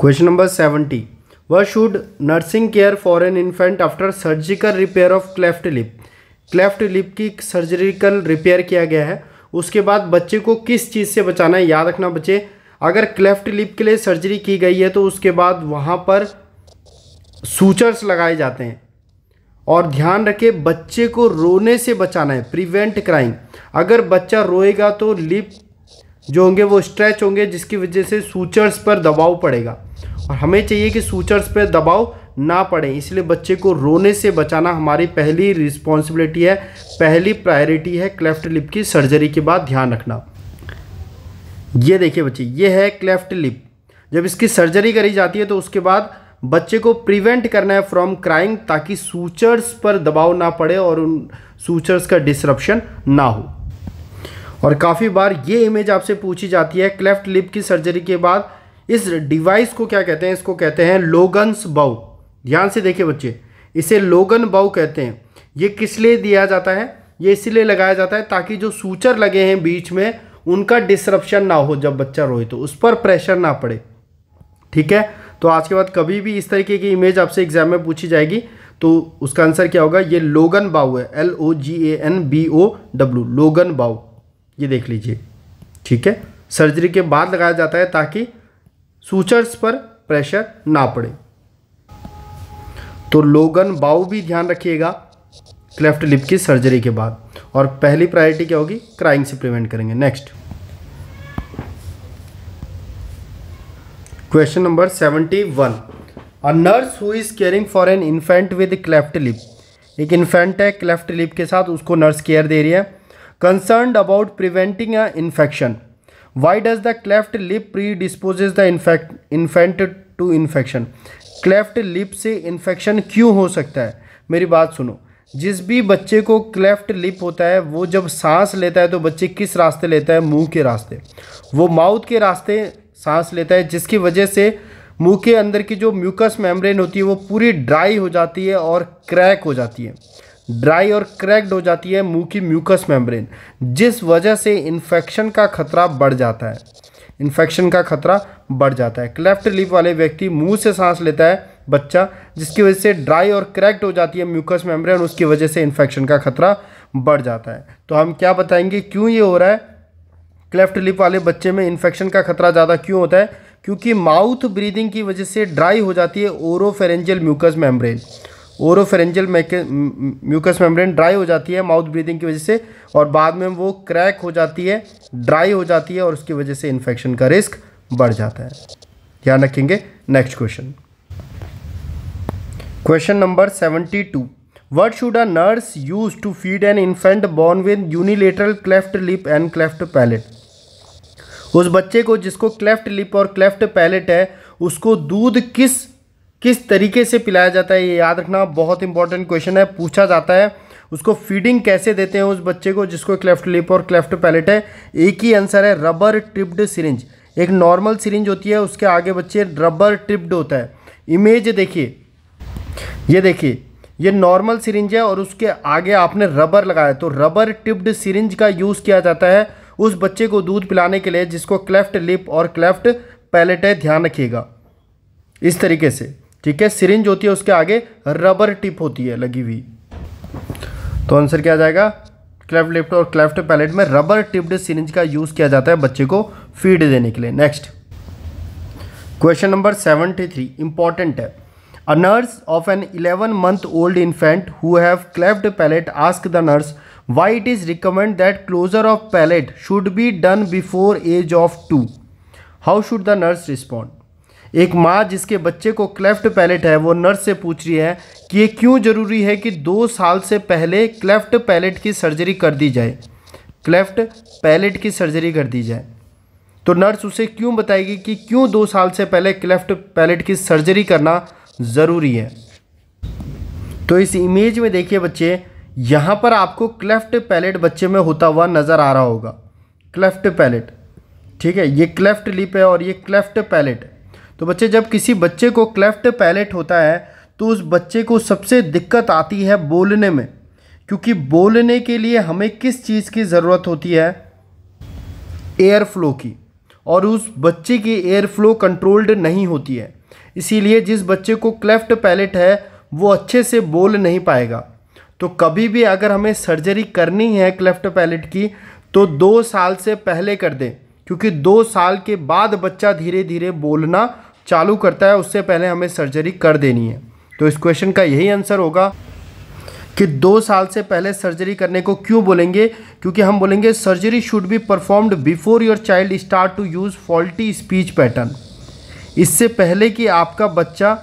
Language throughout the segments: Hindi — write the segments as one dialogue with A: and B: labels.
A: Question number seventy what should nursing care for an infant after surgical repair of cleft lip cleft lip की सर्जरिकल रिपेयर किया गया है उसके बाद बच्चे को किस चीज़ से बचाना है याद रखना बच्चे अगर क्लेफ्ट लिप के लिए सर्जरी की गई है तो उसके बाद वहाँ पर सूचर्स लगाए जाते हैं और ध्यान रखें बच्चे को रोने से बचाना है प्रिवेंट क्राइम अगर बच्चा रोएगा तो लिप जो होंगे वो स्ट्रेच होंगे जिसकी वजह से सूचर्स पर दबाव पड़ेगा और हमें चाहिए कि सूचर्स पर दबाव ना पड़े इसलिए बच्चे को रोने से बचाना हमारी पहली रिस्पॉन्सिबिलिटी है पहली प्रायोरिटी है क्लेफ्ट लिप की सर्जरी के बाद ध्यान रखना ये देखिए बच्चे ये है क्लेफ्ट लिप जब इसकी सर्जरी करी जाती है तो उसके बाद बच्चे को प्रिवेंट करना है फ्रॉम क्राइंग ताकि सूचर्स पर दबाव ना पड़े और उन सूचर्स का डिसरप्शन ना हो और काफ़ी बार ये इमेज आपसे पूछी जाती है क्लेफ्ट लिप की सर्जरी के बाद इस डिवाइस को क्या कहते हैं इसको कहते हैं लोगन्स बाउ ध्यान से देखिए बच्चे इसे लोगन बाउ कहते हैं ये किस लिए दिया जाता है ये इसलिए लगाया जाता है ताकि जो सूचर लगे हैं बीच में उनका डिसरप्शन ना हो जब बच्चा रोए तो उस पर प्रेशर ना पड़े ठीक है तो आज के बाद कभी भी इस तरीके की इमेज आपसे एग्जाम में पूछी जाएगी तो उसका आंसर क्या होगा ये लोगन बाउ है L O G A N B O W Logan bow ये देख लीजिए ठीक है सर्जरी के बाद लगाया जाता है ताकि सूचर्स पर प्रेशर ना पड़े तो लोगन बाउ भी ध्यान रखिएगा क्लेफ्ट लिप की सर्जरी के बाद और पहली प्रायोरिटी क्या होगी क्राइंग से प्रिवेंट करेंगे next question number seventy one a nurse who is caring for an infant with cleft lip एक इन्फेंट है क्लेफ्ट लिप के साथ उसको नर्स केयर दे रही है concerned about preventing an infection. Why does the cleft lip predisposes the infect, infant to infection? Cleft lip से इन्फेक्शन क्यों हो सकता है मेरी बात सुनो जिस भी बच्चे को क्लेफ्ट लिप होता है वो जब सांस लेता है तो बच्चे किस रास्ते लेता है मुंह के रास्ते वो माउथ के रास्ते सांस लेता है जिसकी वजह से मुंह के अंदर की जो म्यूकस मेम्ब्रेन होती है वो पूरी ड्राई हो जाती है और क्रैक हो जाती है ड्राई और क्रैक्ड हो जाती है मुंह की म्यूकस मेम्ब्रेन जिस वजह से इन्फेक्शन का खतरा बढ़ जाता है इन्फेक्शन का खतरा बढ़ जाता है क्लेफ्ट लिप वाले व्यक्ति मुंह से सांस लेता है बच्चा जिसकी वजह से ड्राई और क्रैक्ट हो जाती है म्यूकस मेम्ब्रेन उसकी वजह से इन्फेक्शन का खतरा बढ़ जाता है तो हम क्या बताएंगे क्यों ये हो रहा है क्लेफ्ट लिप वाले बच्चे में इन्फेक्शन का खतरा ज़्यादा क्यों होता है क्योंकि माउथ ब्रीदिंग की वजह से ड्राई हो जाती है oropharyngeal mucous membrane oropharyngeal mucous membrane dry हो जाती है माउथ ब्रीदिंग की वजह से और बाद में वो क्रैक हो जाती है ड्राई हो जाती है और उसकी वजह से इन्फेक्शन का रिस्क बढ़ जाता है ध्यान रखेंगे next question question number seventy two what should a nurse use to feed an infant born with unilateral cleft lip and cleft palate उस बच्चे को जिसको क्लेफ्ट लिप और क्लेफ्ट पैलेट है उसको दूध किस किस तरीके से पिलाया जाता है ये याद रखना बहुत इंपॉर्टेंट क्वेश्चन है पूछा जाता है उसको फीडिंग कैसे देते हैं उस बच्चे को जिसको क्लेफ्ट लिप और क्लेफ्ट पैलेट है एक ही आंसर है रबर ट्रिप्ड सिरिंज एक नॉर्मल सिरिंज होती है उसके आगे बच्चे रबर ट्रिप्ड होता है इमेज देखिए ये देखिए ये नॉर्मल सिरिंज है और उसके आगे आपने रबर लगाया तो रबर टिप्ड सिरिंज का यूज़ किया जाता है उस बच्चे को दूध पिलाने के लिए जिसको क्लेफ्ट लिप और क्लेफ्ट पैलेट है ध्यान रखिएगा इस तरीके से ठीक है सिरिंज होती है उसके आगे रबर टिप होती है लगी हुई तो आंसर क्या जाएगा क्लेफ्ट लिफ्ट और क्लेफ्ट पैलेट में रबर टिप्ड सिरिंज का यूज किया जाता है बच्चे को फीड देने के लिए next question number seventy three important है a nurse of an eleven month old infant who have cleft palate ask the nurse why it is recommend that closure of palate should be done before age of two how should the nurse respond एक माँ जिसके बच्चे को क्लेफ्ट पैलेट है वो नर्स से पूछ रही है कि ये क्यों ज़रूरी है कि दो साल से पहले क्लेफ्ट पैलेट की सर्जरी कर दी जाए क्लेफ्ट पैलेट की सर्जरी कर दी जाए तो नर्स उसे क्यों बताएगी कि क्यों दो साल से पहले क्लेफ्ट पैलेट की सर्जरी करना ज़रूरी है तो इस इमेज में देखिए बच्चे यहाँ पर आपको क्लेफ्ट पैलेट बच्चे में होता हुआ नज़र आ रहा होगा क्लेफ्ट पैलेट ठीक है ये क्लेफ्ट लिप है और ये क्लेफ्ट पैलेट तो बच्चे जब किसी बच्चे को क्लेफ्ट पैलेट होता है तो उस बच्चे को सबसे दिक्कत आती है बोलने में क्योंकि बोलने के लिए हमें किस चीज़ की ज़रूरत होती है एयर फ्लो की और उस बच्चे की एयर फ्लो कंट्रोल्ड नहीं होती है इसीलिए जिस बच्चे को क्लेफ्ट पैलेट है वो अच्छे से बोल नहीं पाएगा तो कभी भी अगर हमें सर्जरी करनी है क्लेफ्ट पैलेट की तो दो साल से पहले कर दें क्योंकि दो साल के बाद बच्चा धीरे धीरे बोलना चालू करता है उससे पहले हमें सर्जरी कर देनी है तो इस क्वेश्चन का यही आंसर होगा कि दो साल से पहले सर्जरी करने को क्यों बोलेंगे क्योंकि हम बोलेंगे surgery should be performed before your child start to use faulty speech pattern इससे पहले कि आपका बच्चा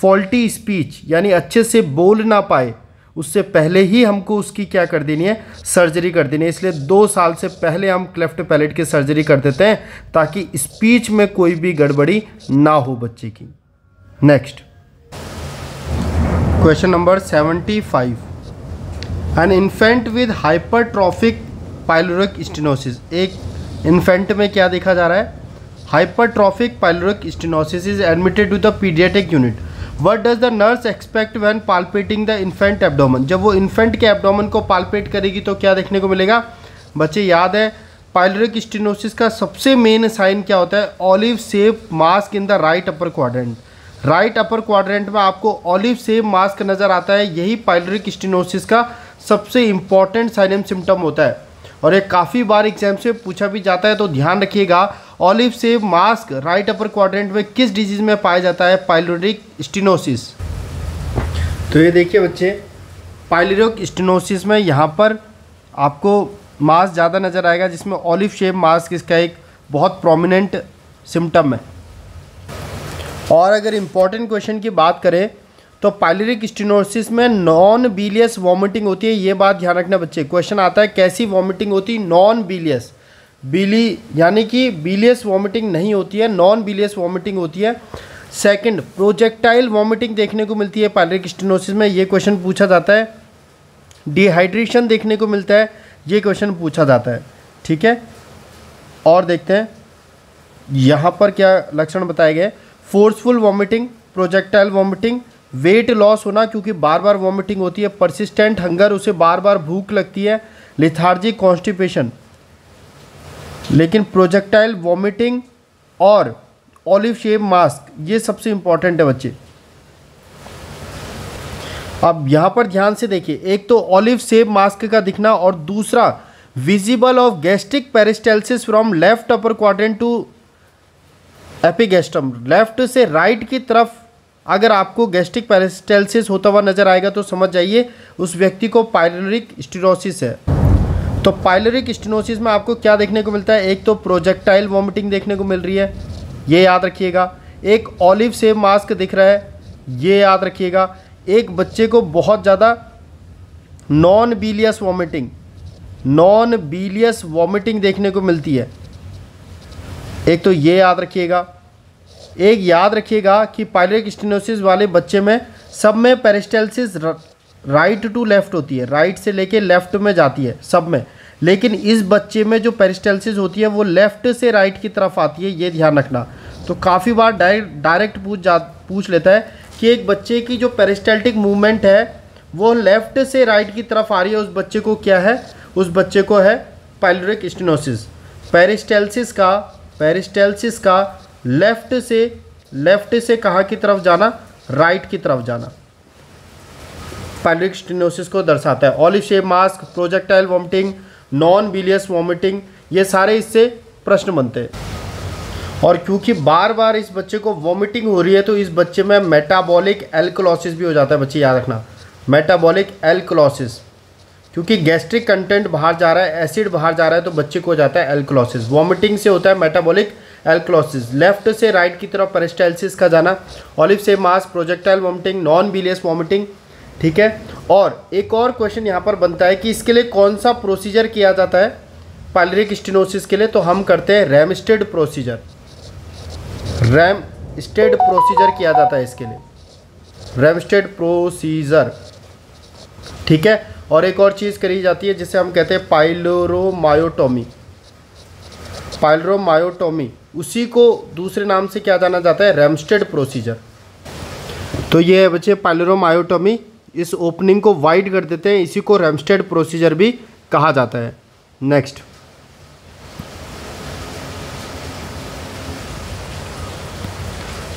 A: फॉल्टी स्पीच यानी अच्छे से बोल ना पाए उससे पहले ही हमको उसकी क्या कर देनी है सर्जरी कर देनी है इसलिए दो साल से पहले हम क्लेफ्ट पैलेट की सर्जरी कर देते हैं ताकि स्पीच में कोई भी गड़बड़ी ना हो बच्चे की next question number seventy five an infant with hypertrophic pyloric stenosis एक इन्फेंट में क्या देखा जा रहा है hypertrophic pyloric stenosis is admitted to the paediatric unit what does the nurse expect when palpating the infant abdomen जब वो इन्फेंट के एबडोमन को पालपेट करेगी तो क्या देखने को मिलेगा बच्चे याद है पायलरिक स्टिनोसिस का सबसे मेन साइन क्या होता है olive shape mass in the right upper quadrant right upper quadrant में आपको ऑलिव सेप मास्क नज़र आता है यही पायलरिक स्टिनोसिस का सबसे इंपॉर्टेंट साइन एम सिम्टम होता है और ये काफ़ी बार एग्जाम से पूछा भी जाता है तो ध्यान रखिएगा ऑलिव से मास्क राइट अपर क्वाड्रेंट में किस डिजीज़ में पाया जाता है पाइलोरिक स्टिनोसिस तो ये देखिए बच्चे पाइलोरिक स्टिनोसिस में यहाँ पर आपको मास्क ज़्यादा नज़र आएगा जिसमें ऑलिव शेप मास्क इसका एक बहुत प्रोमिनेंट सिम्टम है और अगर इम्पॉर्टेंट क्वेश्चन की बात करें तो पाइलोरिक स्टिनोसिस में नॉन बिलियस वॉमिटिंग होती है ये बात ध्यान रखना बच्चे क्वेश्चन आता है कैसी वॉमिटिंग होती है नॉन बिलियस बिली यानी कि बिलियस वॉमिटिंग नहीं होती है नॉन बिलियस वॉमिटिंग होती है सेकंड प्रोजेक्टाइल वॉमिटिंग देखने को मिलती है पैलरिक स्टेनोसिस में ये क्वेश्चन पूछा जाता है डिहाइड्रेशन देखने को मिलता है ये क्वेश्चन पूछा जाता है ठीक है और देखते हैं यहाँ पर क्या लक्षण बताए गए forceful vomiting projectile vomiting weight loss होना क्योंकि बार बार वॉमिटिंग होती है परसिस्टेंट हंगर उसे बार बार भूख लगती है लिथार्जिक कॉन्स्टिपेशन लेकिन प्रोजेक्टाइल वॉमिटिंग और ऑलिव शेप मास्क ये सबसे इम्पॉर्टेंट है बच्चे अब यहाँ पर ध्यान से देखिए एक तो ऑलिव शेप मास्क का दिखना और दूसरा visible of gastric peristalsis from left upper quadrant to epigastrium left से राइट की तरफ अगर आपको गैस्ट्रिक पेरिस्टेलिस होता हुआ नजर आएगा तो समझ जाइए उस व्यक्ति को पायलोरिक स्टीरोसिस है तो पायलोरिक स्टिनोसिस में आपको क्या देखने को मिलता है एक तो प्रोजेक्टाइल वॉमिटिंग देखने को मिल रही है ये याद रखिएगा एक ऑलिव से मास्क दिख रहा है ये याद रखिएगा एक बच्चे को बहुत ज़्यादा non bilious vomiting non bilious vomiting देखने को मिलती है एक तो ये याद रखिएगा एक याद रखिएगा कि पायलोरिक स्टिनोसिस वाले बच्चे में सब में पेरिस्टेलिस राइट टू लेफ्ट होती है राइट से लेके लेफ्ट में जाती है सब में लेकिन इस बच्चे में जो पेरिस्टेलिस होती है वो लेफ्ट से राइट की तरफ आती है ये ध्यान रखना तो काफ़ी बार डायरेक्ट डायरेक्ट पूछ जा पूछ लेता है कि एक बच्चे की जो पेरिस्टेल्टिक मूवमेंट है वो लेफ्ट से राइट की तरफ आ रही है उस बच्चे को क्या है उस बच्चे को है पैलोरिक स्टिनोसिस पेरिस्टेल्सिस का पेरिस्टेल्सिस का लेफ्ट से लेफ्ट से कहाँ की तरफ जाना राइट की तरफ जाना स्पैंडिक स्टिनोसिस को दर्शाता है olive shape mass projectile vomiting non bilious vomiting ये सारे इससे प्रश्न बनते हैं और क्योंकि बार बार इस बच्चे को वॉमिटिंग हो रही है तो इस बच्चे में मेटाबॉलिक एल्कोलॉसिस भी हो जाता है बच्चे याद रखना मेटाबॉलिक एल्कोलॉसिस क्योंकि गैस्ट्रिक कंटेंट बाहर जा रहा है एसिड बाहर जा रहा है तो बच्चे को हो जाता है एल्कोलॉसिस वॉमिटिंग से होता है मेटाबॉलिक एल्कोलॉसिस लेफ्ट से राइट की तरफ पेरिस्टाइलिस का जाना ऑलिव से mass projectile vomiting non bilious vomiting ठीक है और एक और क्वेश्चन यहाँ पर बनता है कि इसके लिए कौन सा प्रोसीजर किया जाता है पायलरिक स्टिनोसिस के लिए तो हम करते हैं Ramstedt procedure Ramstedt procedure किया जाता है इसके लिए रैमस्टेड प्रोसीजर ठीक है और एक और चीज़ करी जाती है जिसे हम कहते हैं पाइलोरोमायोटोमी पाइलोरोमायोटोमी उसी को दूसरे नाम से क्या जाना जाता है रेमस्टेड प्रोसीजर तो ये है बच्चे पाइलोरोमायोटोमी इस ओपनिंग को वाइड कर देते हैं इसी को रेमस्टेड प्रोसीजर भी कहा जाता है next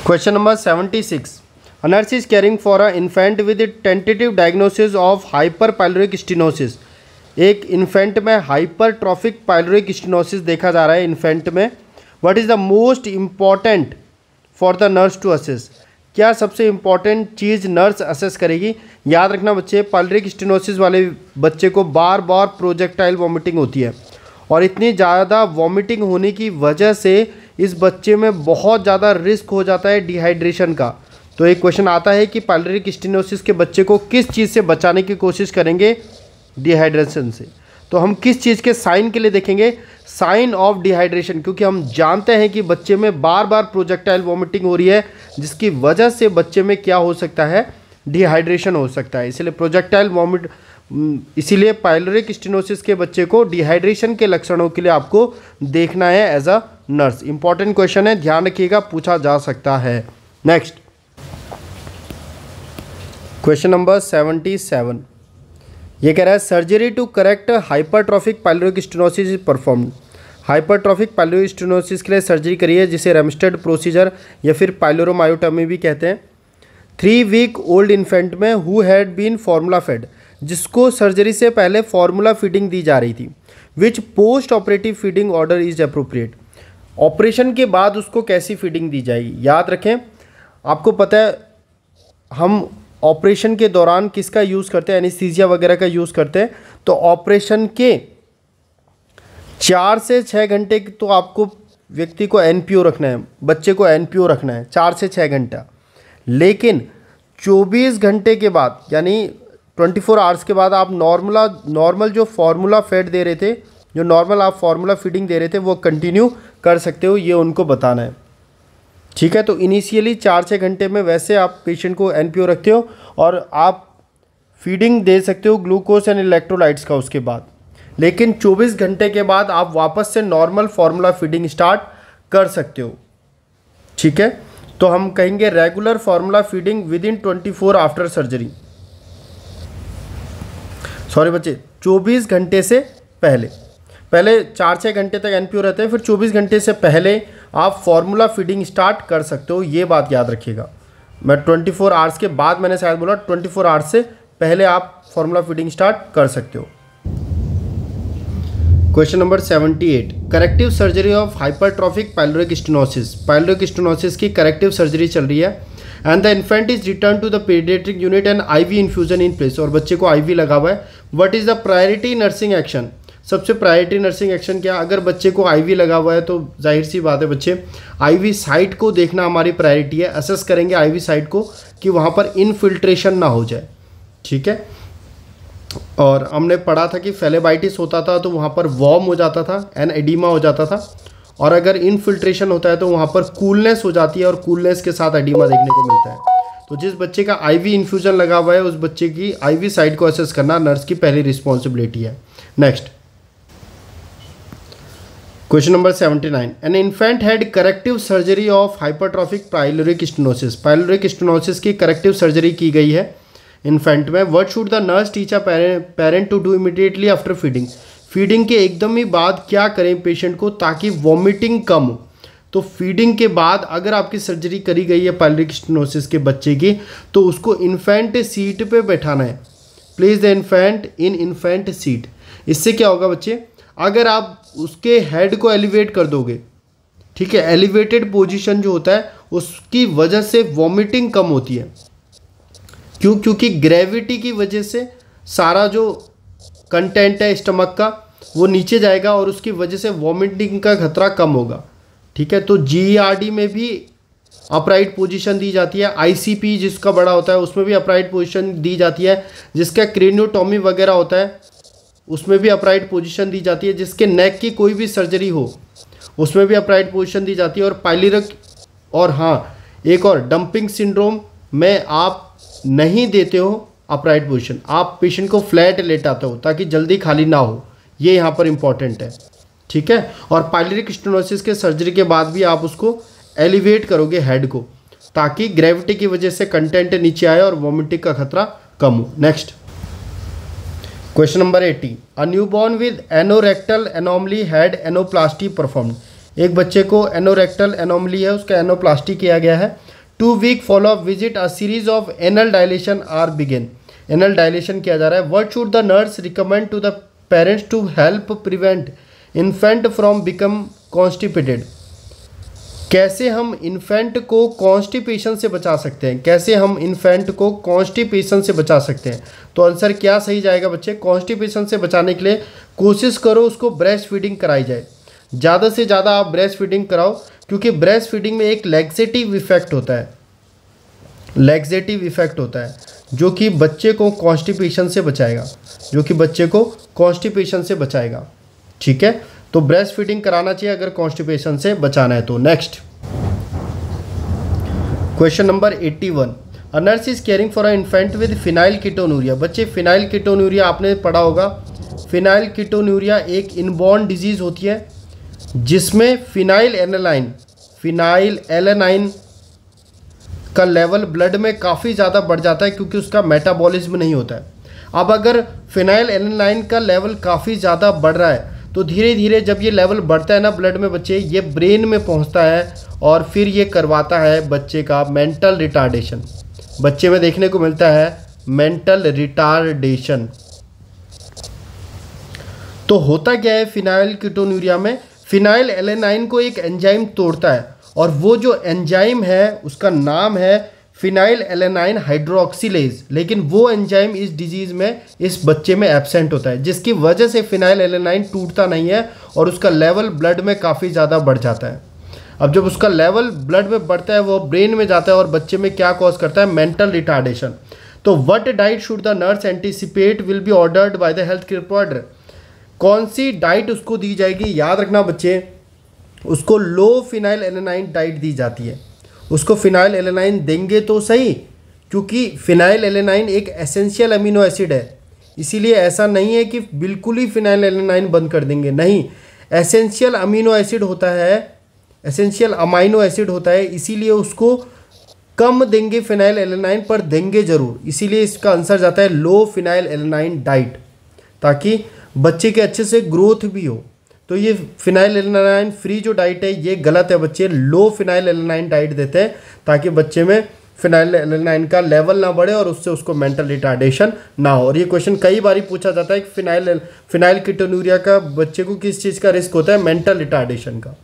A: question number seventy six a nurse is caring for a infant with tentative diagnosis of hyper pyloric stenosis एक इन्फेंट में हाइपर ट्रॉफिक पायलोरिक स्टिनोसिस देखा जा रहा है इन्फेंट में what is the most important for the nurse to assess क्या सबसे इम्पॉर्टेंट चीज़ नर्स असेस करेगी याद रखना बच्चे पायलरिक स्टेनोसिस वाले बच्चे को बार बार प्रोजेक्टाइल वॉमिटिंग होती है और इतनी ज़्यादा वॉमिटिंग होने की वजह से इस बच्चे में बहुत ज़्यादा रिस्क हो जाता है डिहाइड्रेशन का तो एक क्वेश्चन आता है कि पायलरिक स्टेनोसिस के बच्चे को किस चीज़ से बचाने की कोशिश करेंगे डिहाइड्रेशन से तो हम किस चीज़ के साइन के लिए देखेंगे साइन ऑफ डिहाइड्रेशन क्योंकि हम जानते हैं कि बच्चे में बार बार प्रोजेक्टाइल वॉमिटिंग हो रही है जिसकी वजह से बच्चे में क्या हो सकता है डिहाइड्रेशन हो सकता है इसलिए प्रोजेक्टाइल वॉमिट इसीलिए पायलोरिक स्टिनोसिस के बच्चे को डिहाइड्रेशन के लक्षणों के लिए आपको देखना है as a nurse important question है ध्यान रखिएगा पूछा जा सकता है next question number seventy seven ये कह रहा है surgery to correct hypertrophic trophic stenosis is performed hypertrophic trophic stenosis के लिए सर्जरी करिए जिसे रेमस्टेड प्रोसीजर या फिर पैलोरोमायोटमी भी कहते हैं थ्री वीक ओल्ड इन्फेंट में who had been formula fed जिसको सर्जरी से पहले फार्मूला फीडिंग दी जा रही थी which post operative feeding order is appropriate operation के बाद उसको कैसी फीडिंग दी जाएगी याद रखें आपको पता है हम ऑपरेशन के दौरान किसका यूज़ करते हैं एनिस्थीजिया वगैरह का यूज़ करते हैं तो ऑपरेशन के चार से छः घंटे तो आपको व्यक्ति को एन रखना है बच्चे को एन रखना है चार से छः घंटा लेकिन चौबीस घंटे के बाद यानी 24 फोर आवर्स के बाद आप नॉर्मला नॉर्मल जो फार्मूला फेड दे रहे थे जो नॉर्मल आप फार्मूला फीडिंग दे रहे थे वो कंटिन्यू कर सकते हो ये उनको बताना है ठीक है तो इनिशियली चार छः घंटे में वैसे आप पेशेंट को एन रखते हो और आप फीडिंग दे सकते हो ग्लूकोज एंड इलेक्ट्रोलाइट्स का उसके बाद लेकिन 24 घंटे के बाद आप वापस से नॉर्मल फार्मूला फीडिंग स्टार्ट कर सकते हो ठीक है तो हम कहेंगे regular formula feeding within twenty four after surgery sorry बच्चे 24 घंटे से पहले पहले चार छः घंटे तक एन रहते हैं फिर 24 घंटे से पहले आप फार्मूला फीडिंग स्टार्ट कर सकते हो ये बात याद रखिएगा मैं 24 फोर आवर्स के बाद मैंने शायद बोला 24 फोर आवर्स से पहले आप फार्मूला फीडिंग स्टार्ट कर सकते हो question number 78 corrective surgery of hypertrophic pyloric stenosis pyloric stenosis की करेक्टिव सर्जरी चल रही है and the infant is return to the paediatric unit and IV infusion in place और बच्चे को आईवी लगा हुआ है what is the priority nursing action सबसे प्रायोरिटी नर्सिंग एक्शन क्या अगर बच्चे को आईवी लगा हुआ है तो जाहिर सी बात है बच्चे आईवी साइट को देखना हमारी प्रायोरिटी है असेस करेंगे आईवी साइट को कि वहाँ पर इनफिल्ट्रेशन ना हो जाए ठीक है और हमने पढ़ा था कि फेलेबाइटिस होता था तो वहाँ पर वॉम हो जाता था एंड एडिमा हो जाता था और अगर इनफिल्ट्रेशन होता है तो वहाँ पर कूलनेस हो जाती है और कूलनेस के साथ एडिमा देखने को मिलता है तो जिस बच्चे का आईवी इन्फ्यूज़न लगा हुआ है उस बच्चे की आईवी साइट को असेस करना नर्स की पहली रिस्पॉन्सिबिलिटी है next question number seventy nine an infant had corrective surgery of hypertrophic pyloric stenosis pyloric stenosis की करेक्टिव सर्जरी की गई है इन्फेंट में what should the nurse teach a parent to do immediately after feeding feeding के एकदम ही बाद क्या करें पेशेंट को ताकि वॉमिटिंग कम हो तो फीडिंग के बाद अगर आपकी सर्जरी करी गई है पाइलोरिक स्टोनोसिस के बच्चे की तो उसको इन्फेंट सीट पर बैठाना है place the infant in infant seat इससे क्या होगा बच्चे अगर आप उसके हेड को एलिवेट कर दोगे ठीक है एलिवेटेड पोजीशन जो होता है उसकी वजह से वॉमिटिंग कम होती है क्यों क्योंकि ग्रेविटी की वजह से सारा जो कंटेंट है स्टमक का वो नीचे जाएगा और उसकी वजह से वॉमिटिंग का खतरा कम होगा ठीक है तो जी e में भी अपराइट पोजीशन दी जाती है आईसीपी जिसका बड़ा होता है उसमें भी अपराइट पोजीशन दी जाती है जिसका क्रेनियोटॉमी वगैरह होता है उसमें भी अपराइट पोजीशन दी जाती है जिसके नेक की कोई भी सर्जरी हो उसमें भी अपराइट पोजीशन दी जाती है और पाइलिरक और हाँ एक और डंपिंग सिंड्रोम में आप नहीं देते हो अपराइट पोजीशन आप पेशेंट को फ्लैट लेटाते हो ताकि जल्दी खाली ना हो ये यहाँ पर इम्पॉर्टेंट है ठीक है और पाइलिरिक स्टोनोसिस के सर्जरी के बाद भी आप उसको एलिवेट करोगे हेड को ताकि ग्रेविटी की वजह से कंटेंट नीचे आए और वॉमिटिंग का खतरा कम हो next question number eighty a new born with anorectal anomaly had anoplasty perform एक बच्चे को एनोरेक्टल एनोमली है उसका एनोप्लास्टी किया गया है two week follow up visit a series of anal dilation are begin anal dilation किया जा रहा है what should the nurse recommend to the parents to help prevent infant from become constipated कैसे हम इन्फेंट को कॉन्स्टिपेशन से बचा सकते हैं कैसे हम इन्फेंट को कॉन्स्टिपेशन से बचा सकते हैं तो आंसर क्या सही जाएगा बच्चे कॉन्स्टिपेशन से बचाने के लिए कोशिश करो उसको ब्रेस्ट फीडिंग कराई जाए ज़्यादा से ज़्यादा आप ब्रेस्ट फीडिंग कराओ क्योंकि ब्रेस्ट फीडिंग में एक लेग्जेटिव इफेक्ट होता है लेग्जेटिव इफेक्ट होता है जो कि बच्चे को कॉन्स्टिपेशन से बचाएगा जो कि बच्चे को कॉन्स्टिपेशन से बचाएगा ठीक है तो ब्रेस्ट फीडिंग कराना चाहिए अगर कॉन्स्टिपेशन से बचाना है तो next question number 81 a nurse is caring for a infant with phenyl ketonuria बच्चे फिनाइल किटोन्यूरिया आपने पढ़ा होगा फिनाइल किटोन्यूरिया एक इनबॉर्न डिजीज़ होती है जिसमें फिनाइल एनालाइन फिनाइल एलेनाइन का लेवल ब्लड में काफ़ी ज़्यादा बढ़ जाता है क्योंकि उसका मेटाबॉलिज्म नहीं होता है अब अगर फिनाइल एलेनाइन का लेवल काफ़ी ज़्यादा बढ़ रहा है तो धीरे धीरे जब ये लेवल बढ़ता है ना ब्लड में बच्चे ये ब्रेन में पहुंचता है और फिर ये करवाता है बच्चे का मेंटल रिटार्डेशन बच्चे में देखने को मिलता है मेंटल रिटार्डेशन तो होता क्या है फिनाइल कीटोनूरिया में फिनाइल एलेनाइन को एक एंजाइम तोड़ता है और वो जो एंजाइम है उसका नाम है फिनाइल एलेनाइन हाइड्रोक्सीलेज लेकिन वो एंजाइम इस डिजीज में इस बच्चे में एबसेंट होता है जिसकी वजह से फिनाइल एलेनाइन टूटता नहीं है और उसका लेवल ब्लड में काफ़ी ज़्यादा बढ़ जाता है अब जब उसका लेवल ब्लड में बढ़ता है वो ब्रेन में जाता है और बच्चे में क्या कॉज करता है मेंटल रिटार्डेशन तो what diet should the nurse anticipate will be ordered by the health care provider कौन सी डाइट उसको दी जाएगी याद रखना बच्चे उसको लो फिनाइल एलेनाइन डाइट दी जाती है उसको फिनाइल एलेनाइन देंगे तो सही क्योंकि फिनाइल एलेनाइन एक एसेंशियल अमीनो एसिड है इसीलिए ऐसा नहीं है कि बिल्कुल ही फिनाइल एलेनाइन बंद कर देंगे नहीं एसेंशियल अमीनो एसिड होता है एसेंशियल अमाइनो एसिड होता है इसीलिए उसको कम देंगे फिनाइल एलेनाइन पर देंगे ज़रूर इसीलिए इसका आंसर जाता है लो फिनाइल एलेनाइन डाइट ताकि बच्चे के अच्छे से ग्रोथ भी हो तो ये फिनाइल एलनाइन फ्री जो डाइट है ये गलत है बच्चे लो फिनाइल एलनाइन डाइट देते हैं ताकि बच्चे में फिनाइल एलनाइन का लेवल ना बढ़े और उससे उसको मेंटल रिटार्डेशन ना हो और ये क्वेश्चन कई बार पूछा जाता है कि फिनाइल फिनाइल किटोनूरिया का बच्चे को किस चीज़ का रिस्क होता है मेंटल रिटार्डेशन का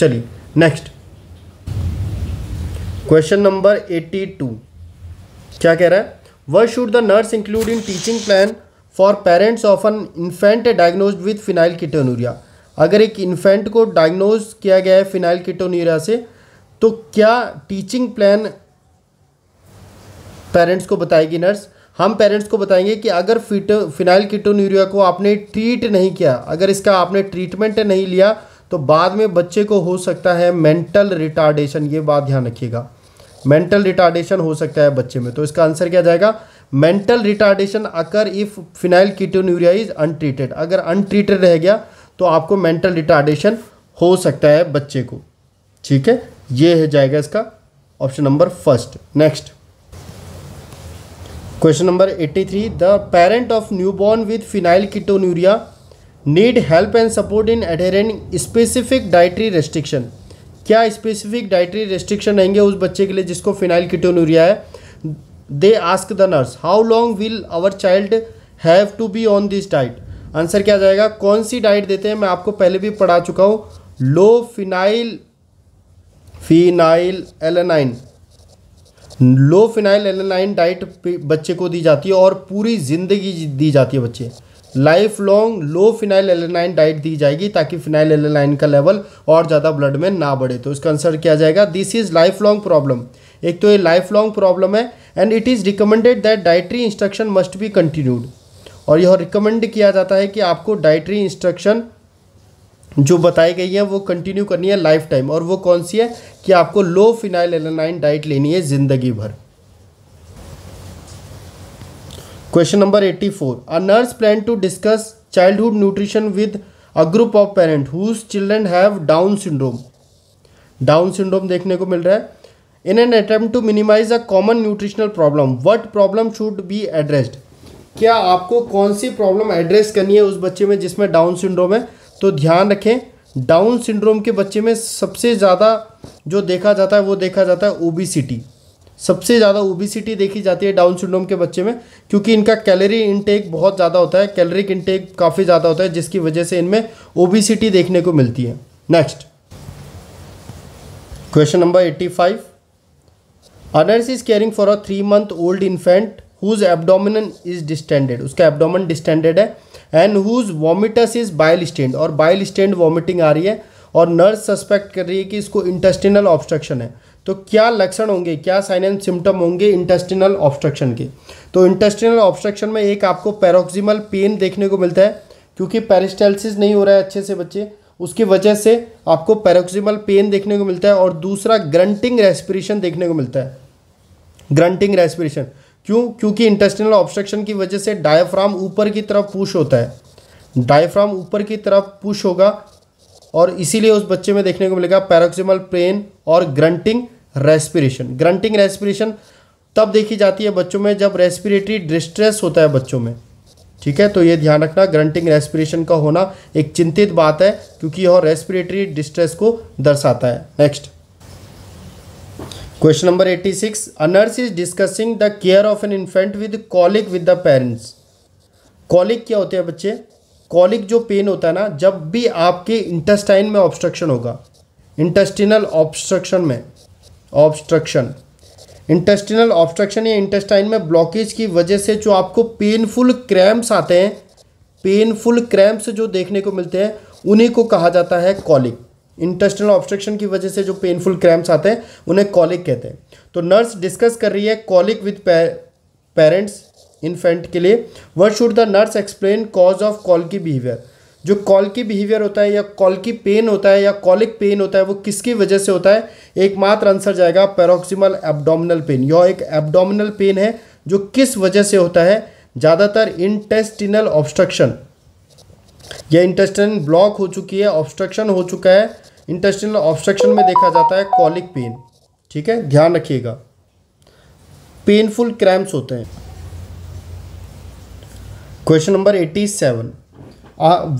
A: चलिए next question number eighty two क्या कह रहा है what should the nurse include in teaching plan for parents of an infant diagnose with phenyl ketonuria अगर एक इन्फेंट को डायग्नोज किया गया है फिनाइल किटोनीरा से तो क्या टीचिंग प्लान पेरेंट्स को बताएगी नर्स हम पेरेंट्स को बताएंगे कि अगर फिटो फिनाइल किटोन्यूरिया को आपने ट्रीट नहीं किया अगर इसका आपने ट्रीटमेंट नहीं लिया तो बाद में बच्चे को हो सकता है मेंटल रिटार्डेशन ये बात ध्यान रखिएगा मेंटल रिटार्डेशन हो सकता है बच्चे में तो इसका आंसर क्या जाएगा mental retardation occur if phenyl ketonuria is untreated अगर अनट्रीटेड रह गया तो आपको मेंटल रिटार्डेशन हो सकता है बच्चे को ठीक है ये है जाएगा इसका option number first next question number 83 the parent of newborn with phenyl ketonuria need help and support in adhering specific dietary restriction क्या स्पेसिफिक डाइटरी रेस्ट्रिक्शन रहेंगे उस बच्चे के लिए जिसको फिनाइल किटोन्यूरिया है they ask the nurse how long will our child have to be on this diet answer क्या जाएगा कौन सी डाइट देते हैं मैं आपको पहले भी पढ़ा चुका हूँ low phenyl phenyl alanine low phenyl alanine diet बच्चे को दी जाती है और पूरी ज़िंदगी दी जाती है बच्चे life long low phenyl alanine diet दी जाएगी ताकि फिनाइल एलेनाइन का लेवल और ज़्यादा ब्लड में ना बढ़े तो इसका आंसर क्या जाएगा this is life long problem एक तो ये लाइफ लॉन्ग प्रॉब्लम है and it is recommended that dietary instruction must be continued और यह रिकमेंड किया जाता है कि आपको डाइटरी इंस्ट्रक्शन जो बताई गई है वो कंटिन्यू करनी है लाइफ टाइम और वो कौन सी है कि आपको लो फिनाइल एलेनाइन डाइट लेनी है ज़िंदगी भर question number eighty four a nurse plan to discuss childhood nutrition with a group of parent whose children have Down syndrome Down syndrome देखने को मिल रहा है in an attempt to minimize a common nutritional problem what problem should be addressed क्या आपको कौन सी प्रॉब्लम एड्रेस करनी है उस बच्चे में जिसमें डाउन सिंड्रोम है तो ध्यान रखें डाउन सिंड्रोम के बच्चे में सबसे ज़्यादा जो देखा जाता है वो देखा जाता है ओबीसीटी सबसे ज़्यादा ओबीसीटी देखी जाती है डाउन सिंड्रोम के बच्चे में क्योंकि इनका कैलोरी इनटेक बहुत ज़्यादा होता है कैलोरिक इनटेक काफ़ी ज़्यादा होता है जिसकी वजह से इनमें ओबीसीटी देखने को मिलती है next question number eighty five a nurse is caring for a three month old infant whose abdomen is distended उसका एबडोमिन डिस्टेंडेड है and whose vomitus is bile stained और बाइल स्टेंड वॉमिटिंग आ रही है और नर्स सस्पेक्ट कर रही है कि इसको इंटेस्टिनल ऑब्स्ट्रक्शन है तो क्या लक्षण होंगे क्या साइन एंड सिम्टम होंगे इंटेस्टिनल ऑब्स्ट्रक्शन के तो इंटेस्टिनल ऑब्स्ट्रक्शन में एक आपको पैरोक्सिमल पेन देखने को मिलता है क्योंकि पेरिस्टाइलिस नहीं हो रहा है अच्छे से बच्चे उसकी वजह से आपको पैरोक्सिमल पेन देखने को मिलता है और दूसरा ग्रंटिंग रेस्पिरेशन देखने को मिलता है ग्रंटिंग रेस्पिरेशन क्यों क्योंकि इंटेस्टिनल ऑब्स्ट्रक्शन की वजह से डायफ्राम ऊपर की तरफ पुश होता है डायफ्राम ऊपर की तरफ पुश होगा और इसीलिए उस बच्चे में देखने को मिलेगा पैरोक्सिमल पेन और ग्रंटिंग रेस्पिरेशन ग्रंटिंग रेस्पिरेशन तब देखी जाती है बच्चों में जब रेस्पिरेटरी डिस्ट्रेस होता है बच्चों में ठीक है तो ये ध्यान रखना ग्रंटिंग रेस्पिरेशन का होना एक चिंतित बात है क्योंकि यह रेस्पिरेटरी डिस्ट्रेस को दर्शाता है next question number eighty six a nurse is discussing the care of an infant with colic with the parents colic क्या होते हैं बच्चे कॉलिक जो पेन होता है ना जब भी आपके इंटेस्टाइन में ऑब्स्ट्रक्शन होगा इंटेस्टिनल ऑब्स्ट्रक्शन में ऑब्स्ट्रक्शन इंटेस्टिनल ऑब्स्ट्रक्शन या इंटेस्टाइन में ब्लॉकेज की वजह से जो आपको पेनफुल क्रैम्प्स आते हैं पेनफुल क्रैम्प्स जो देखने को मिलते हैं उन्हीं को कहा जाता है कॉलिक इंटेस्टनल ऑब्स्ट्रक्शन की वजह से जो पेनफुल क्रैम्प्स आते हैं उन्हें कॉलिक कहते हैं तो नर्स डिस्कस कर रही है कॉलिक विद पेरेंट्स इन्फेंट के लिए what should the nurse explain cause of colicky behaviour जो कॉल की बिहेवियर होता है या कॉल की पेन होता है या कॉलिक पेन होता है वो किसकी वजह से होता है एकमात्र आंसर जाएगा पेरोक्सिमल एब्डोमिनल पेन यह एक एब्डोमिनल पेन है जो किस वजह से होता है ज़्यादातर इंटेस्टिनल ऑब्स्ट्रक्शन या इंटेस्टिन ब्लॉक हो चुकी है ऑब्स्ट्रक्शन हो चुका है इंटेस्टिनल ऑब्स्ट्रक्शन में देखा जाता है कॉलिक पेन ठीक है ध्यान रखिएगा पेनफुल क्रैम्प्स होते हैं question number eighty seven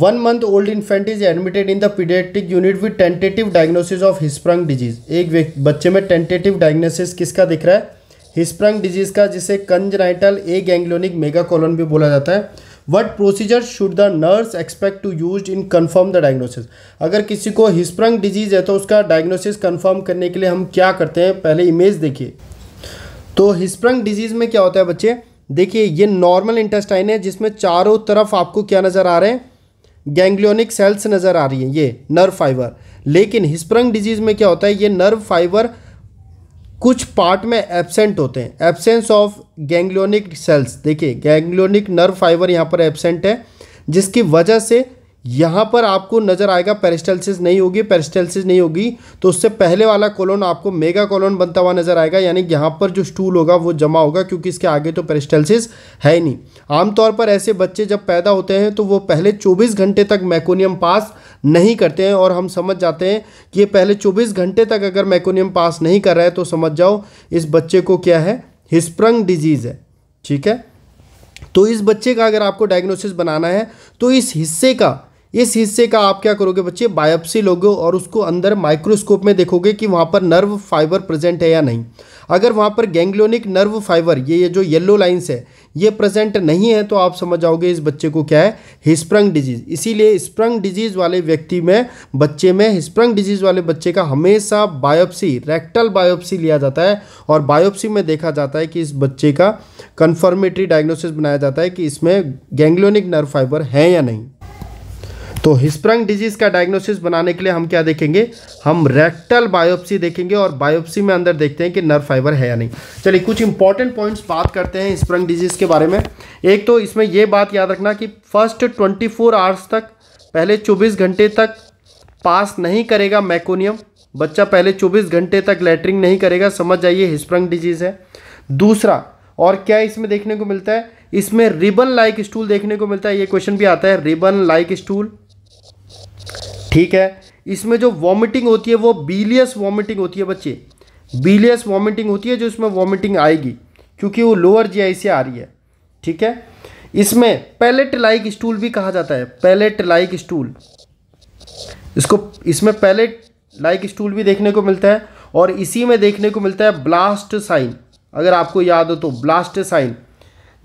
A: one month old infant is admitted in the paediatric unit with tentative diagnosis of Hirschsprung disease एक बच्चे में टेंटेटिव डायग्नोसिस किसका दिख रहा है हिस्प्रंग डिजीज का जिसे कंजनाइटल ए गैंग्लोनिक कॉलोन भी बोला जाता है what procedure should the nurse expect to use in confirm the diagnosis अगर किसी को हिस्प्रंग डिजीज़ है तो उसका डायग्नोसिस कन्फर्म करने के लिए हम क्या करते हैं पहले इमेज देखिए तो हिस्प्रंग डिजीज़ में क्या होता है बच्चे देखिए ये नॉर्मल इंटेस्टाइन है जिसमें चारों तरफ आपको क्या नज़र आ रहे हैं गैंग्लियोनिक सेल्स नज़र आ रही हैं ये नर्व फाइबर लेकिन हिस्प्रंग डिजीज़ में क्या होता है ये नर्व फाइबर कुछ पार्ट में एबसेंट होते हैं एबसेंस ऑफ गैंग्लियोनिक सेल्स देखिए गैंग्लियोनिक नर्व फाइबर यहाँ पर एबसेंट है जिसकी वजह से यहाँ पर आपको नज़र आएगा पेरिस्टेलसिस नहीं होगी पेरिस्टेलसिस नहीं होगी तो उससे पहले वाला कॉलोन आपको मेगा कॉलोन बनता हुआ नज़र आएगा यानी यहाँ पर जो स्टूल होगा वो जमा होगा क्योंकि इसके आगे तो पेरिस्टेलसिस है ही नहीं आमतौर पर ऐसे बच्चे जब पैदा होते हैं तो वो पहले 24 घंटे तक मैकोनियम पास नहीं करते हैं और हम समझ जाते हैं कि ये पहले चौबीस घंटे तक अगर मैकोनियम पास नहीं कर रहा है तो समझ जाओ इस बच्चे को क्या है हिस्प्रंग डिजीज़ है ठीक है तो इस बच्चे का अगर आपको डायग्नोसिस बनाना है तो इस हिस्से का इस हिस्से का आप क्या करोगे बच्चे बायोप्सी लोगे और उसको अंदर माइक्रोस्कोप में देखोगे कि वहाँ पर नर्व फाइबर प्रेजेंट है या नहीं अगर वहाँ पर गैंग्लोनिक नर्व फाइबर ये ये जो येलो लाइन्स है ये प्रेजेंट नहीं है तो आप समझ जाओगे इस बच्चे को क्या है हिस्प्रंग डिजीज़ इसीलिए स्प्रंग डिजीज़ वाले व्यक्ति में बच्चे में हिस्प्रंग डिजीज़ वाले बच्चे का हमेशा बायोप्सी रेक्टल बायोप्सी लिया जाता है और बायोप्सी में देखा जाता है कि इस बच्चे का कन्फर्मेटरी डायग्नोसिस बनाया जाता है कि इसमें गैंग्लोनिक नर्व फाइबर है या नहीं तो हिस्प्रंग डिजीज़ का डायग्नोसिस बनाने के लिए हम क्या देखेंगे हम रेक्टल बायोप्सी देखेंगे और बायोप्सी में अंदर देखते हैं कि नर्व फाइबर है या नहीं चलिए कुछ इंपॉर्टेंट पॉइंट्स बात करते हैं स्प्रंग डिजीज़ के बारे में एक तो इसमें यह बात याद रखना कि फर्स्ट ट्वेंटी फोर आवर्स तक पहले चौबीस घंटे तक पास नहीं करेगा मैकोनियम बच्चा पहले चौबीस घंटे तक लेटरिंग नहीं करेगा समझ जाइए हिस्प्रंग डिजीज़ है दूसरा और क्या इसमें देखने को मिलता है इसमें रिबन लाइक स्टूल देखने को मिलता है ये क्वेश्चन भी आता है रिबन लाइक स्टूल ठीक है इसमें जो वॉमिटिंग होती है वो बीलियस वॉमिटिंग होती है बच्चे बीलियस वॉमिटिंग होती है जो इसमें वॉमिटिंग आएगी क्योंकि वो लोअर आई से आ रही है ठीक है इसमें पैलेट लाइक स्टूल भी कहा जाता है पैलेट लाइक स्टूल इसको इसमें पैलेट लाइक स्टूल भी देखने को मिलता है और इसी में देखने को मिलता है ब्लास्ट साइन अगर आपको याद हो तो ब्लास्ट साइन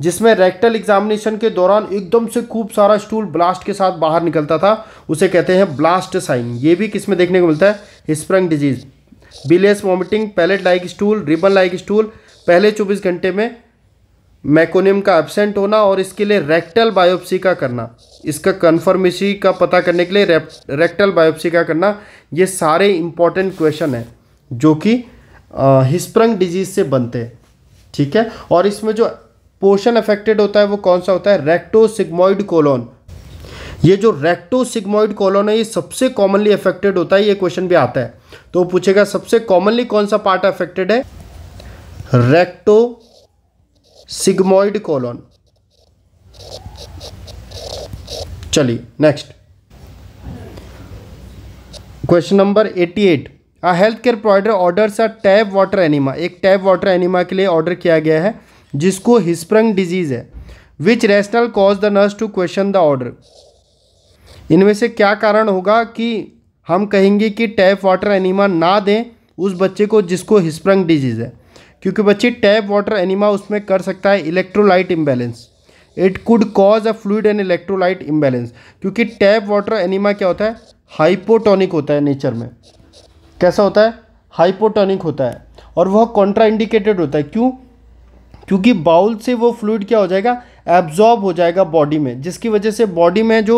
A: जिसमें रेक्टल एग्जामिनेशन के दौरान एकदम से खूब सारा स्टूल ब्लास्ट के साथ बाहर निकलता था उसे कहते हैं ब्लास्ट साइन ये भी किस में देखने को मिलता है Hirschsprung disease bilious vomiting pellet like stool ribbon like stool पहले चौबीस घंटे में मैकोनियम का एबसेंट होना और इसके लिए रेक्टल बायोप्सी का करना इसका कन्फर्मेशी का पता करने के लिए रेक्टल बायोप्सी का करना ये सारे इंपॉर्टेंट क्वेश्चन हैं जो कि हिस्प्रंग डिजीज से बनते हैं ठीक है और इसमें जो पोर्शन अफेक्टेड होता है वो कौन सा होता है रेक्टोसिग्मोइड कोलोन ये जो रेक्टोसिग्मोइड कोलोन है ये सबसे कॉमनली अफेक्टेड होता है ये क्वेश्चन भी आता है तो पूछेगा सबसे कॉमनली कौन सा पार्ट अफेक्टेड है रेक्टो सिग्मोइड कोलोन चलिए next question number 88 a health care provider orders a tap water enema एक टैप वाटर एनिमा के लिए ऑर्डर किया गया है जिसको हिस्प्रंग डिजीज़ है which rational cause the nurse to question the order इनमें से क्या कारण होगा कि हम कहेंगे कि टैप वाटर एनिमा ना दें उस बच्चे को जिसको हिस्प्रंग डिजीज़ है क्योंकि बच्चे टैप वाटर एनिमा उसमें कर सकता है electrolyte imbalance it could cause a fluid and electrolyte imbalance क्योंकि टैप वाटर एनिमा क्या होता है हाइपोटोनिक होता है नेचर में कैसा होता है हाइपोटोनिक होता है और वह कॉन्ट्राइंडिकेटेड होता है क्यों क्योंकि बाउल से वो फ्लूड क्या हो जाएगा एब्जॉर्ब हो जाएगा बॉडी में जिसकी वजह से बॉडी में जो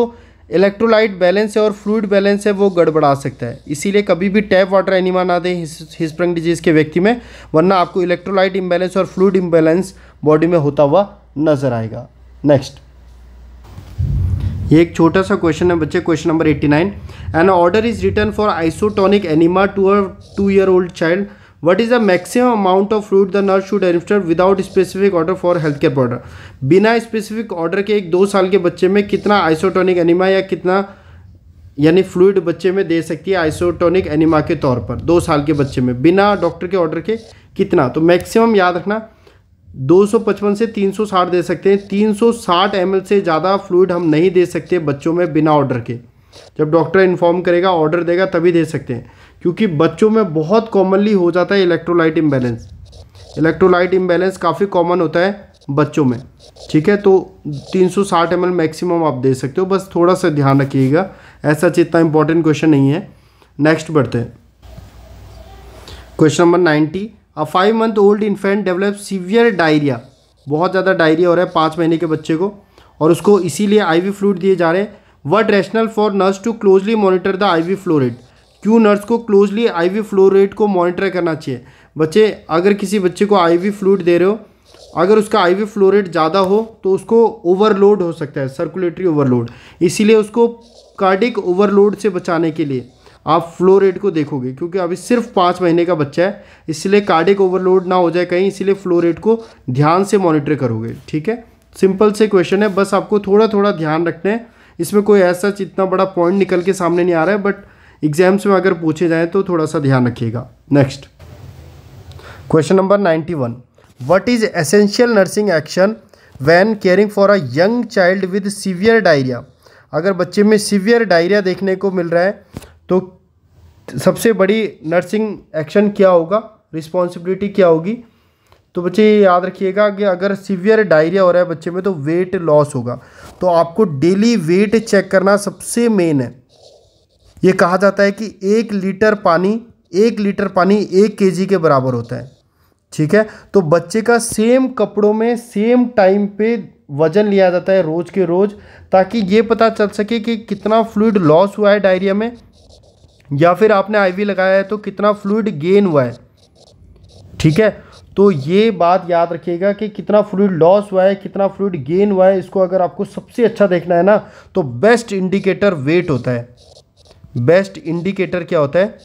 A: इलेक्ट्रोलाइट बैलेंस है और फ्लूड बैलेंस है वो गड़बड़ा सकता है इसीलिए कभी भी टैप वाटर एनिमा ना दें हिस्प्रंग डिजीज़ के व्यक्ति में वरना आपको इलेक्ट्रोलाइट इम्बैलेंस और फ्लूड इम्बैलेंस बॉडी में होता हुआ नजर आएगा नेक्स्ट ये एक छोटा सा क्वेश्चन है बच्चे question number 89 an order is return for isotonic enema to uh two year old child what is the maximum amount of fruit the nurse should administer without specific order for health care product बिना स्पेसिफिक ऑर्डर के एक दो साल के बच्चे में कितना आइसोटोनिक एनिमा या कितना यानी फ्लूड बच्चे में दे सकती है आइसोटोनिक एनिमा के तौर पर दो साल के बच्चे में बिना डॉक्टर के ऑर्डर के कितना तो मैक्सिमम याद रखना 255 से 360 दे सकते हैं 360 सौ से ज़्यादा फ्लूड हम नहीं दे सकते बच्चों में बिना ऑर्डर के जब डॉक्टर इन्फॉर्म करेगा ऑर्डर देगा तभी दे सकते हैं क्योंकि बच्चों में बहुत कॉमनली हो जाता है इलेक्ट्रोलाइट इम्बेलेंस इलेक्ट्रोलाइट इम्बेलेंस काफ़ी कॉमन होता है बच्चों में ठीक है तो 360 सौ मैक्सिमम आप दे सकते हो बस थोड़ा सा ध्यान रखिएगा ऐसा इतना इंपॉर्टेंट क्वेश्चन नहीं है नेक्स्ट बढ़ते हैं question number ninety a five month old infant develop severe diarrhoea बहुत ज़्यादा डायरिया हो रहा है पाँच महीने के बच्चे को और उसको इसीलिए आईवी फ्लूड दिए जा रहे हैं what rational for nurse to closely monitor the I V क्यों नर्स को क्लोजली आईवी फ्लो रेट को मॉनिटर करना चाहिए बच्चे अगर किसी बच्चे को आईवी फ्लूड दे रहे हो अगर उसका आईवी फ्लो रेट ज़्यादा हो तो उसको ओवरलोड हो सकता है सर्कुलेटरी ओवरलोड इसीलिए उसको कार्डिक ओवरलोड से बचाने के लिए आप फ्लो रेट को देखोगे क्योंकि अभी सिर्फ पाँच महीने का बच्चा है इसलिए कार्डिक ओवरलोड ना हो जाए कहीं इसीलिए फ्लो रेट को ध्यान से मॉनिटर करोगे ठीक है सिंपल से क्वेश्चन है बस आपको थोड़ा थोड़ा ध्यान रखना है इसमें कोई ऐसा इतना बड़ा पॉइंट निकल के सामने नहीं आ रहा है बट एग्जाम्स में अगर पूछे जाएँ तो थोड़ा सा ध्यान रखिएगा next question number ninety one what is essential nursing action when caring for a young child with severe diarrhoea अगर बच्चे में सीवियर डायरिया देखने को मिल रहा है तो सबसे बड़ी नर्सिंग एक्शन क्या होगा रिस्पॉन्सिबिलिटी क्या होगी तो बच्चे याद रखिएगा कि अगर सीवियर डायरिया हो रहा है बच्चे में तो वेट लॉस होगा तो आपको डेली वेट चेक करना सबसे मेन है ये कहा जाता है कि एक लीटर पानी एक लीटर पानी एक के के बराबर होता है ठीक है तो बच्चे का सेम कपड़ों में सेम टाइम पे वजन लिया जाता है रोज के रोज ताकि ये पता चल सके कि कितना फ्लूड लॉस हुआ है डायरिया में या फिर आपने आईवी लगाया है तो कितना फ्लूड गेन हुआ है ठीक है तो ये बात याद रखिएगा कि कितना फ्लूड लॉस हुआ है कितना फ्लूड गेन हुआ है इसको अगर आपको सबसे अच्छा देखना है ना तो बेस्ट इंडिकेटर वेट होता है बेस्ट इंडिकेटर क्या होता है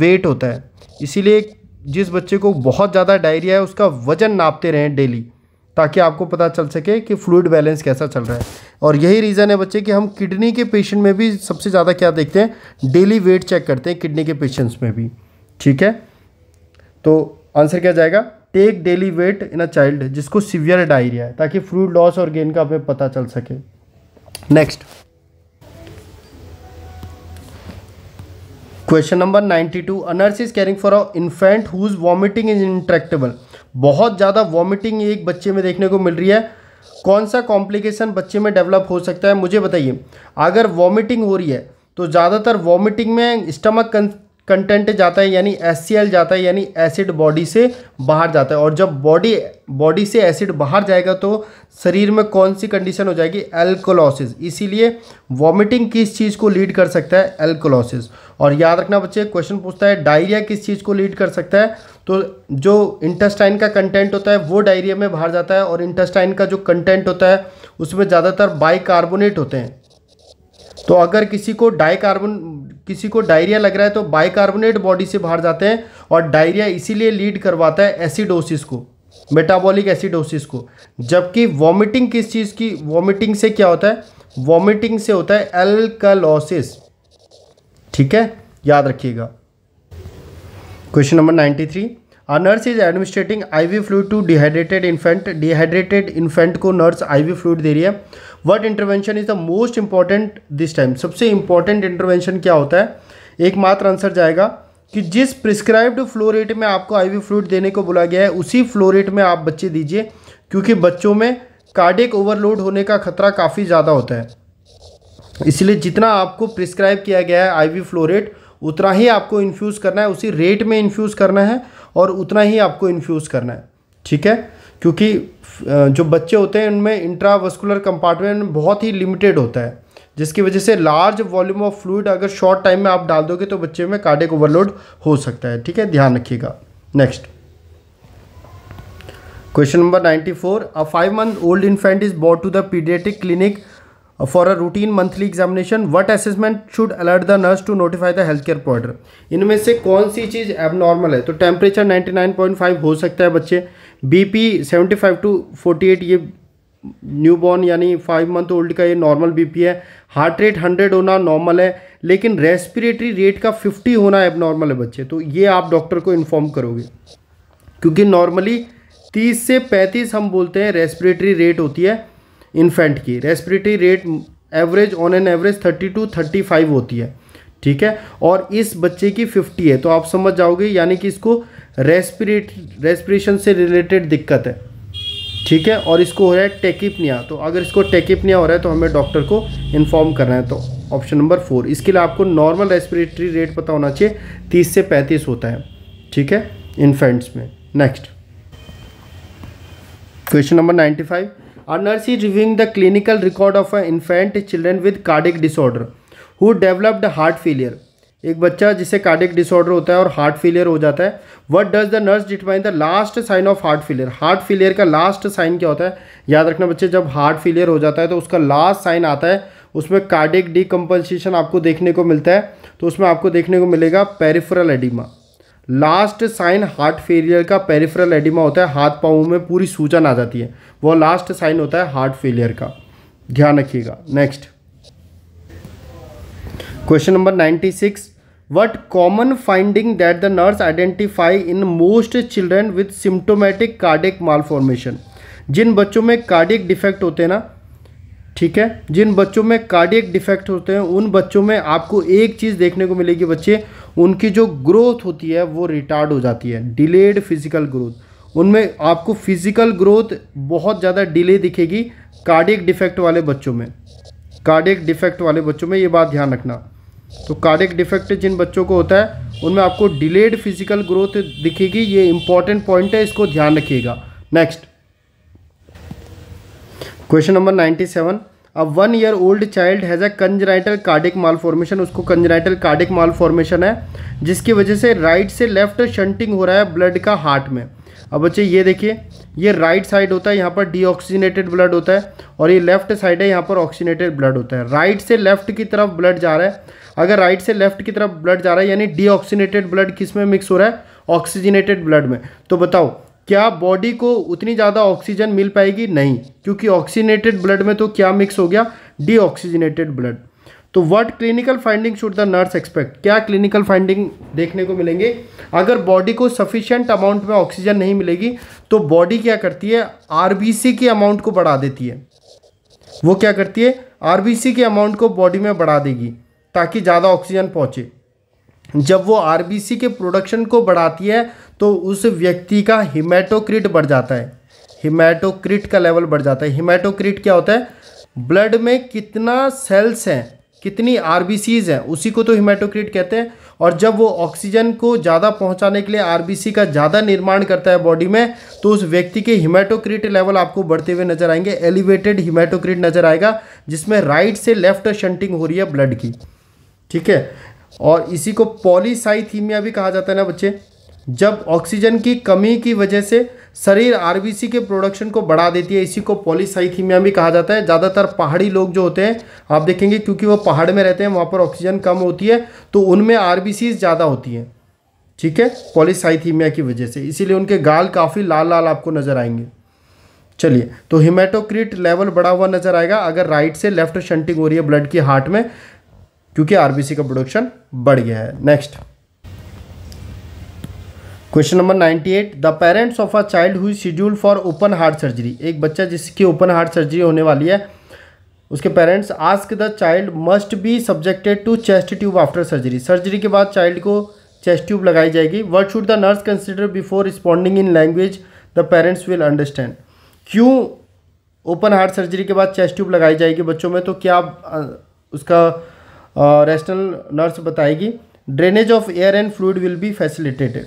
A: वेट होता है इसीलिए जिस बच्चे को बहुत ज़्यादा डायरिया है उसका वजन नापते रहें डेली ताकि आपको पता चल सके कि फ्लूड बैलेंस कैसा चल रहा है और यही रीज़न है बच्चे कि हम किडनी के पेशेंट में भी सबसे ज़्यादा क्या देखते हैं डेली वेट चेक करते हैं किडनी के पेशेंट्स में भी ठीक है तो आंसर क्या जाएगा take daily weight in a child जिसको सीवियर डायरिया है ताकि फ्लूड लॉस और गेन का हमें पता चल सके next question number 92 two a nurse is caring for a infant whose vomiting is intractable बहुत ज़्यादा वॉमिटिंग एक बच्चे में देखने को मिल रही है कौन सा कॉम्प्लिकेशन बच्चे में डेवलप हो सकता है मुझे बताइए अगर वॉमिटिंग हो रही है तो ज़्यादातर वॉमिटिंग में स्टमक कंटेंट जाता है यानी एस जाता है यानी एसिड बॉडी से बाहर जाता है और जब बॉडी बॉडी से एसिड बाहर जाएगा तो शरीर में कौन सी कंडीशन हो जाएगी एल्कोलॉसिस इसीलिए वॉमिटिंग किस चीज़ को लीड कर सकता है एल्कोलॉसिस और याद रखना बच्चे क्वेश्चन पूछता है डायरिया किस चीज़ को लीड कर सकता है तो जो इंटेस्टाइन का कंटेंट होता है वो डायरिया में बाहर जाता है और इंटेस्टाइन का जो कंटेंट होता है उसमें ज़्यादातर बाईकार्बोनेट होते हैं तो अगर किसी को डाई कार्बन किसी को डायरिया लग रहा है तो बाइकार्बोनेट बॉडी से बाहर जाते हैं और डायरिया इसीलिए लीड करवाता है एसिडोसिस को मेटाबॉलिक एसिडोसिस को जबकि वॉमिटिंग किस चीज़ की वॉमिटिंग से क्या होता है वॉमिटिंग से होता है एल्कलोसिस ठीक है याद रखिएगा question number ninety three A nurse is I IV fluid to dehydrated infant. Dehydrated infant को nurse IV fluid दे रही है What intervention is the most important this time? सबसे important intervention क्या होता है एकमात्र आंसर जाएगा कि जिस प्रिस्क्राइब्ड फ्लो रेट में आपको आईवी फ्लूड देने को बोला गया है उसी फ्लो रेट में आप बच्चे दीजिए क्योंकि बच्चों में कार्डिक ओवरलोड होने का खतरा काफ़ी ज़्यादा होता है इसलिए जितना आपको प्रिस्क्राइब किया गया है आईवी फ्लो रेट उतना ही आपको इन्फ्यूज़ करना है उसी रेट में इन्फ्यूज़ करना है और उतना ही आपको इन्फ्यूज़ करना है ठीक है क्योंकि जो बच्चे होते हैं उनमें इंट्रावस्कुलर कंपार्टमेंट बहुत ही लिमिटेड होता है जिसकी वजह से लार्ज वॉल्यूम ऑफ फ्लूड अगर शॉर्ट टाइम में आप डाल दोगे तो बच्चे में कार्डिक ओवरलोड हो सकता है ठीक है ध्यान रखिएगा next question number ninety four a five month old infant is brought to the paediatric clinic for a routine monthly examination what assessment should alert the nurse to notify the health care provider इनमें से कौन सी चीज़ एबनॉर्मल है तो temperature ninety nine point five हो सकता है बच्चे B P seventy five to forty eight ये न्यू बॉर्न यानी फाइव मंथ ओल्ड का ये नॉर्मल बी पी है हार्ट रेट हंड्रेड होना नॉर्मल है लेकिन रेस्पिरेटरी रेट का फिफ्टी होना एबनॉर्मल है बच्चे तो ये आप डॉक्टर को इन्फॉर्म करोगे क्योंकि नॉर्मली तीस से पैंतीस हम बोलते हैं रेस्पिरेटरी रेट होती है इन्फेंट की respiratory rate average on an average thirty two thirty five होती है ठीक है और इस बच्चे की फिफ्टी है तो आप समझ जाओगे यानी कि इसको रेस्पिरेट रेस्पिरेशन से रिलेटेड दिक्कत है ठीक है और इसको हो रहा है टेकिपनिया तो अगर इसको टेकिपनिया हो रहा है तो हमें डॉक्टर को इन्फॉर्म करना है तो ऑप्शन नंबर फोर इसके लिए आपको नॉर्मल रेस्पिरेटरी रेट पता होना चाहिए तीस से पैंतीस होता है ठीक है इन्फेंट्स में next question number ninety five A nurse is reviewing the clinical record of an infant children with cardiac disorder who developed heart failure. एक बच्चा जिसे कार्डिक डिसऑर्डर होता है और हार्ट फेलियर हो जाता है what does the nurse determine the last sign of heart failure heart failure का लास्ट साइन क्या होता है याद रखना बच्चे जब हार्ट फेलियर हो जाता है तो उसका लास्ट साइन आता है उसमें कार्डिक डिकम्पनसेशन आपको देखने को मिलता है तो उसमें आपको देखने को मिलेगा peripheral oedema last sign heart failure का पेरिफेरल एडिमा होता है हाथ पाँव में पूरी सूजन आ जाती है वो लास्ट साइन होता है हार्ट फेलियर का ध्यान रखिएगा next question number ninety six common finding finding the nurse identify in most most children symptomatic cardiac mal malformation जिन बच्चों में कार्डिक डिफेक्ट होते हैं ना ठीक है जिन बच्चों में कार्डियक डिफेक्ट होते हैं उन बच्चों में आपको एक चीज़ देखने को मिलेगी बच्चे उनकी जो ग्रोथ होती है वो रिटार्ड हो जाती है डिलेड फिजिकल ग्रोथ उनमें आपको फिजिकल ग्रोथ बहुत ज़्यादा डिले दिखेगी कार्डियक डिफेक्ट वाले बच्चों में कार्डियक डिफेक्ट वाले बच्चों में ये बात ध्यान रखना तो कार्डिक डिफेक्ट जिन बच्चों को होता है उनमें आपको डिलेड फिजिकल ग्रोथ दिखेगी ये इंपॉर्टेंट पॉइंट है इसको ध्यान रखिएगा next question number ninety seven अब one year old child has a congenital cardiac malformation उसको कंजराइटल कार्डिक माल फॉर्मेशन है जिसकी वजह से राइट से लेफ्ट शंटिंग हो रहा है ब्लड का हार्ट में अब बच्चे ये देखिए ये राइट साइड होता है यहाँ पर डीऑक्सीनेटेड ब्लड होता है और ये लेफ्ट साइड है यहाँ पर ऑक्सीनेटेड ब्लड होता है राइट से लेफ्ट की तरफ ब्लड जा रहा है अगर राइट से लेफ्ट की तरफ ब्लड जा रहा है यानी ऑक्सीनेटेड ब्लड किस में मिक्स हो रहा है ऑक्सीजनेटेड ब्लड में तो बताओ क्या बॉडी को उतनी ज़्यादा ऑक्सीजन मिल पाएगी नहीं क्योंकि ऑक्सीनेटेड ब्लड में तो क्या मिक्स हो गया डीऑक्सीजनेटेड ब्लड तो what clinical finding should the nurse expect क्या क्लिनिकल फाइंडिंग देखने को मिलेंगे अगर बॉडी को सफिशियंट अमाउंट में ऑक्सीजन नहीं मिलेगी तो बॉडी क्या करती है आर की अमाउंट को बढ़ा देती है वो क्या करती है आर के अमाउंट को बॉडी में बढ़ा देगी ताकि ज़्यादा ऑक्सीजन पहुँचे जब वो आर के प्रोडक्शन को बढ़ाती है तो उस व्यक्ति का हिमैटोक्रिट बढ़ जाता है हिमैटोक्रिट का लेवल बढ़ जाता है हिमैटोक्रिट क्या होता है ब्लड में कितना सेल्स हैं कितनी आर हैं उसी को तो हिमैटोक्रिट कहते हैं और जब वो ऑक्सीजन को ज़्यादा पहुंचाने के लिए आर का ज़्यादा निर्माण करता है बॉडी में तो उस व्यक्ति के हिमैटोक्रिट लेवल आपको बढ़ते हुए नजर आएंगे एलिवेटेड हिमैटोक्रिट नज़र आएगा जिसमें राइट से लेफ्ट शंटिंग हो रही है ब्लड की ठीक है और इसी को पॉलीसाइथीमिया भी कहा जाता है ना बच्चे जब ऑक्सीजन की कमी की वजह से शरीर आरबीसी के प्रोडक्शन को बढ़ा देती है इसी को पॉलीसाइथीमिया भी कहा जाता है ज़्यादातर पहाड़ी लोग जो होते हैं आप देखेंगे क्योंकि वो पहाड़ में रहते हैं वहाँ पर ऑक्सीजन कम होती है तो उनमें आरबीसी ज़्यादा होती है ठीक है पॉलीसाइथीमिया की वजह से इसीलिए उनके गाल काफ़ी लाल लाल आपको नज़र आएंगे चलिए तो हिमेटोक्रिट लेवल बढ़ा हुआ नज़र आएगा अगर राइट से लेफ्ट शंटिंग हो रही है ब्लड की हार्ट में क्योंकि आरबीसी का प्रोडक्शन बढ़ गया है next question number 98 the parents of a child who schedule for open heart surgery एक बच्चा जिसकी ओपन हार्ट सर्जरी होने वाली है उसके parents ask the child must be subjected to chest tube after surgery surgery के बाद चाइल्ड को चेस्ट ट्यूब लगाई जाएगी what should the nurse consider before responding in language the parents will understand क्यों ओपन हार्ट सर्जरी के बाद चेस्ट ट्यूब लगाई जाएगी बच्चों में तो क्या उसका रेस्टल नर्स बताएगी drainage of air and fluid will be facilitated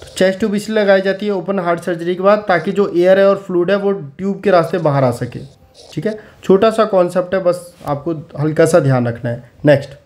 A: तो चेस्ट ट्यूब इसलिए लगाई जाती है ओपन हार्ट सर्जरी के बाद ताकि जो एयर है और फ्लूड है वो ट्यूब के रास्ते बाहर आ सके ठीक है छोटा सा कॉन्सेप्ट है बस आपको हल्का सा ध्यान रखना है नेक्स्ट